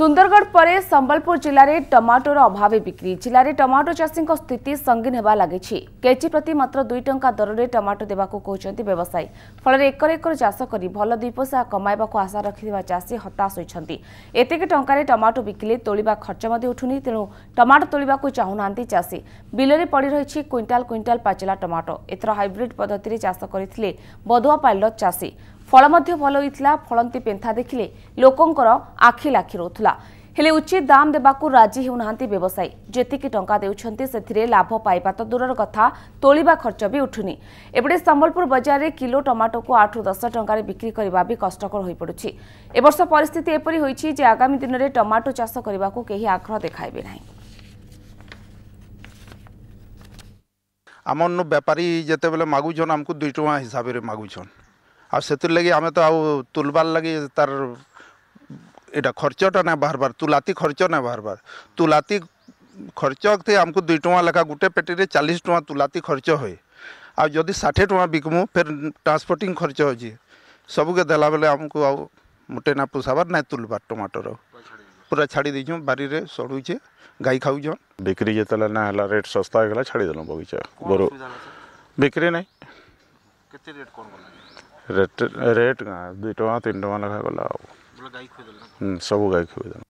সুন্দরগড় পরে সম্বলপুর জেলার টমাটোর অভাবে বিক্রি জেলার টমাটো চাষী স্থিতি সঙ্গীন হওয়া লাগিছে কেজি প্রতি মাত্র দুই টঙ্কা দরের টমাটো দেওয়া কুমার ব্যবসায়ী ফলে একর একর চাষ করে ভাল দুই পয়সা কমাইব আশা রাখা চাষী হতাশ হয়েছেন এতিকি টঙ্কার টমাটো বিকিলে তোলা খরচ উঠুনি তেণু টমাটো তোলা চাহু না চাষী বিলরে পড়ি রয়েছে কুইন্টাল কুইন্টাল পাচিলা টমাটো এথর হাইব্রিড পদ্ধতি চাষ করে বধুয়া পাইলট চাষী ଫଳ ମଧ୍ୟ ଭଲ ହୋଇଥିଲା ଫଳନ୍ତି ପେନ୍ଥା ଦେଖିଲେ ଲୋକଙ୍କର ଆଖି ଲାଖି ରହୁଥିଲା ହେଲେ ଉଚିତ ଦାମ ଦେବାକୁ ରାଜି ହେଉନାହାନ୍ତି ବ୍ୟବସାୟୀ ଯେତିକି ଟଙ୍କା ଦେଉଛନ୍ତି ସେଥିରେ ଲାଭ ପାଇବା ତ ଦୂରର କଥା ତୋଳିବା ଖର୍ଚ୍ଚ ବି ଉଠୁନି ଏପଟେ ସମ୍ବଲପୁର ବଜାରରେ କିଲୋ ଟମାଟୋକୁ ଆଠରୁ ଦଶ ଟଙ୍କାରେ ବିକ୍ରି କରିବା ବି କଷ୍ଟକର ହୋଇପଡ଼ୁଛି ଏବର୍ଷ ପରିସ୍ଥିତି ଏପରି ହୋଇଛି ଯେ ଆଗାମୀ ଦିନରେ ଟମାଟୋ ଚାଷ କରିବାକୁ କେହି ଆଗ୍ରହ ଦେଖାଇବେ ନାହିଁ ଆମର୍ନୁ ବେପାରୀ ଯେତେବେଳେ ମାଗୁଛନ୍ ଆମକୁ ଦୁଇ ଟଙ୍କା ହିସାବରେ ମାଗୁଛନ୍ ଆଉ ସେଥିର୍ଲାଗି ଆମେ ତ ଆଉ ତୁଲ୍ବାର୍ ଲାଗି ତାର୍ ଇଟା ଖର୍ଚ୍ଚଟା ନାଇଁ ବାହାର୍ବାର୍ ତୁଲାତି ଖର୍ଚ୍ଚ ନାଇଁ ବାହାର୍ବାର୍ ତୁଲାତି ଖର୍ଚ୍ଚଥି ଆମକୁ ଦୁଇ ଟଙ୍କା ଲେଖା ଗୋଟେ ପେଟିରେ ଚାଳିଶ ଟଙ୍କା ତୁଲାତି ଖର୍ଚ୍ଚ ହୁଏ ଆଉ ଯଦି ଷାଠିଏ ଟଙ୍କା ବିକ୍ମୁ ଫେର୍ ଟ୍ରାନ୍ସପୋର୍ଟିଂ ଖର୍ଚ୍ଚ ଅଛି ସବୁକେ ଦେଲାବେଲେ ଆମକୁ ଆଉ ମୋଟେ ନା ପୋଷାବାର୍ ନାଇଁ ତୁଲ୍ବାର୍ ଟମାଟର ପୁରା ଛାଡ଼ି ଦେଇଛୁ ବାରିରେ ସଡ଼ୁଛେ ଗାଈ ଖାଉଛନ୍ ବିକ୍ରି ଯେତେବେଳେ ନା ହେଲା ରେଟ୍ ଶସ୍ତା ହେଇଗଲା ଛାଡ଼ିଦେଲୁ ବଗିଚା ଗୋରୁ ବିକ୍ରି ନାହିଁ କେତେ ରେଟ୍ କ'ଣ ରେଟ୍ ରେଟ୍ କାଁ ଦୁଇ ଟଙ୍କା ତିନି ଟଙ୍କା ଲେଖା ଗଲା ଆଉ ସବୁ ଗାଈ ଖୁଏଇ ଦେଲା